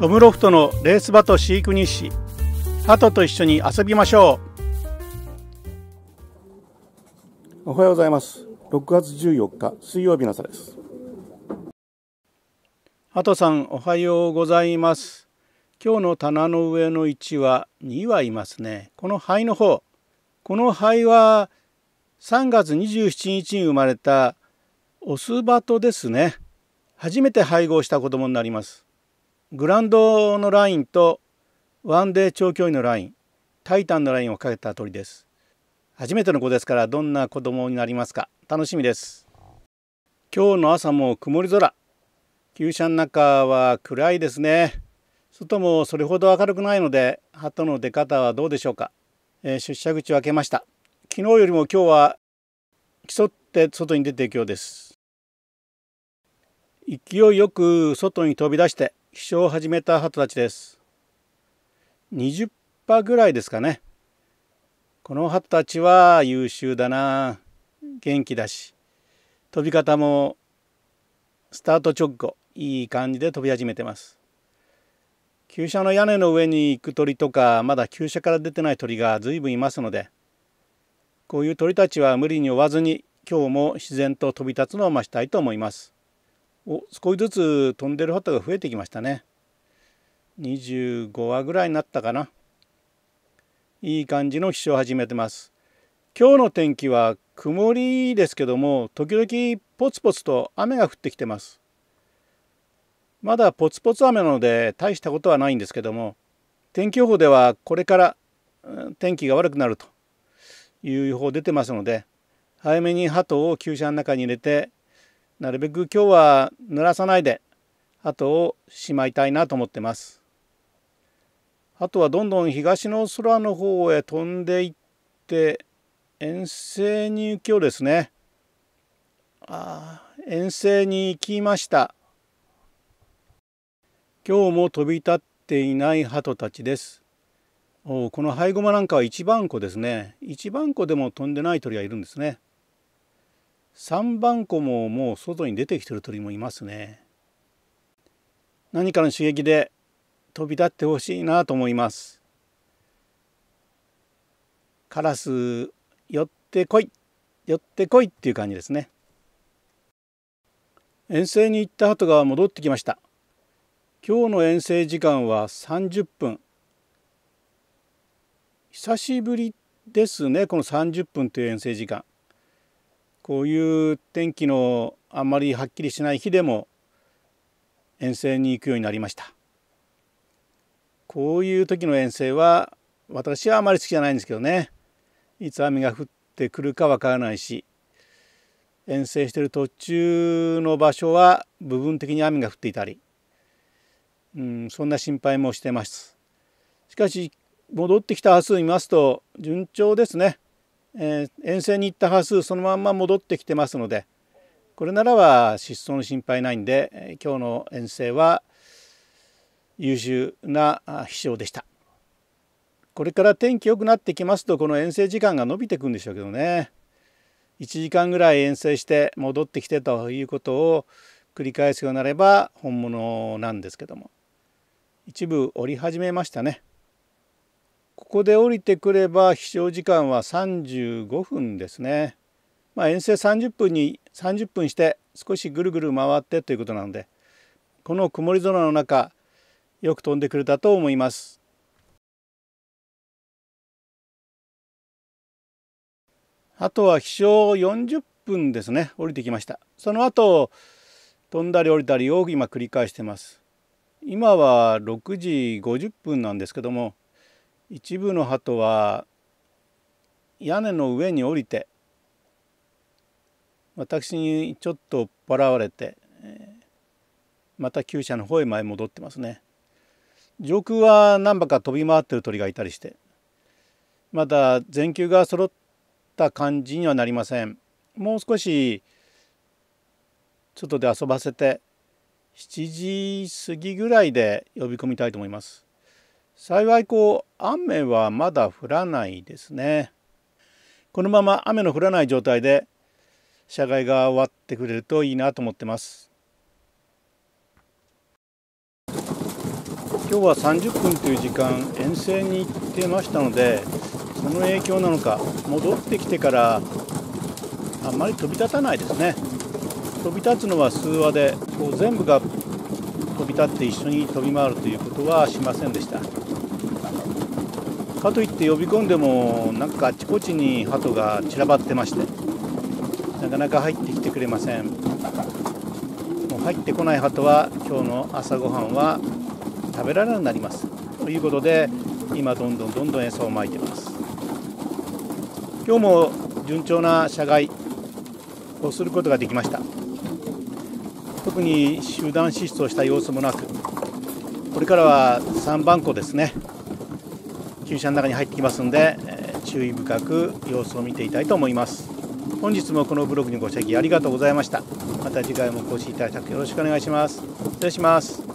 トムロフトのレース場と飼育日誌ハトと一緒に遊びましょうおはようございます6月14日水曜日の朝ですハトさんおはようございます今日の棚の上の位置は2はいますねこの灰の方この灰は3月27日に生まれたオスバトですね初めて配合した子供になりますグランドのラインとワンデー長距離のラインタイタンのラインをかけた鳥です初めての子ですからどんな子供になりますか楽しみです今日の朝も曇り空旧車の中は暗いですね外もそれほど明るくないので鳩の出方はどうでしょうか、えー、出社口を開けました昨日よりも今日は競って外に出ていくようです勢いよく外に飛び出して飛翔を始めたハトたちです。20羽ぐらいですかね。この鳩たちは優秀だな。元気だし、飛び方もスタート直後、いい感じで飛び始めてます。厩車の屋根の上に行く鳥とか、まだ厩車から出てない鳥が随分いますので、こういう鳥たちは無理に追わずに、今日も自然と飛び立つのを増したいと思います。お少しずつ飛んでる鳩が増えてきましたね25羽ぐらいになったかないい感じの飛翔を始めてます今日の天気は曇りですけども時々ポツポツと雨が降ってきてますまだポツポツ雨なので大したことはないんですけども天気予報ではこれから天気が悪くなるという予報出てますので早めに鳩を厩舎の中に入れてなるべく今日は濡らさないで後をしまいたいなと思ってます。あとはどんどん東の空の方へ飛んでいって遠征に行きをですねあ遠征に行きました今日も飛び立っていない鳩たちですおこのハイゴマなんかは一番子ですね一番子でも飛んでない鳥がいるんですね3番子ももう外に出てきてる鳥もいますね何かの刺激で飛び立ってほしいなと思いますカラス寄ってこい寄ってこいっていう感じですね遠征に行った鳩が戻ってきました今日の遠征時間は30分久しぶりですねこの30分という遠征時間こういう天気のあんまりはっきりしない日でも遠征に行くようになりましたこういう時の遠征は私はあまり好きじゃないんですけどねいつ雨が降ってくるかわからないし遠征している途中の場所は部分的に雨が降っていたり、うん、そんな心配もしてますしかし戻ってきた明日見ますと順調ですねえー、遠征に行った端数そのまんま戻ってきてますのでこれならば失踪の心配ないんで、えー、今日の遠征は優秀な飛翔でした。これから天気良くなってきますとこの遠征時間が延びてくんでしょうけどね1時間ぐらい遠征して戻ってきてということを繰り返すようになれば本物なんですけども一部折り始めましたね。ここで降りてくれば飛翔時間は35分ですね。まあ、遠征30分に30分して少しぐるぐる回ってということなのでこの曇り空の中よく飛んでくれたと思います。あとは飛翔40分ですね降りてきました。その後飛んだり降りたりを今繰り返してます。今は6時50分なんですけども一部の鳩は屋根の上に降りて私にちょっと払われてまた厩舎の方へ前戻ってますね上空は何羽か飛び回ってる鳥がいたりしてまだ全球が揃った感じにはなりませんもう少し外で遊ばせて7時過ぎぐらいで呼び込みたいと思います幸いこう雨はまだ降らないですね。このまま雨の降らない状態で社外が終わってくれるといいなと思ってます。今日は30分という時間遠征に行ってましたのでその影響なのか戻ってきてからあんまり飛び立たないですね飛び立つのは数話でこう全部が飛び立って一緒に飛び回るということはしませんでした。かといって呼び込んでもなんかあちこちに鳩が散らばってましてなかなか入ってきてくれませんもう入ってこない鳩は今日の朝ごはんは食べられなくなりますということで今どんどんどんどん餌をまいてます今日も順調な社外をすることができました特に集団失踪した様子もなくこれからは3番湖ですね厩舎の中に入ってきますので、えー、注意深く様子を見ていたいと思います本日もこのブログにご指摘ありがとうございましたまた次回もお越しいただきよろしくお願いします失礼します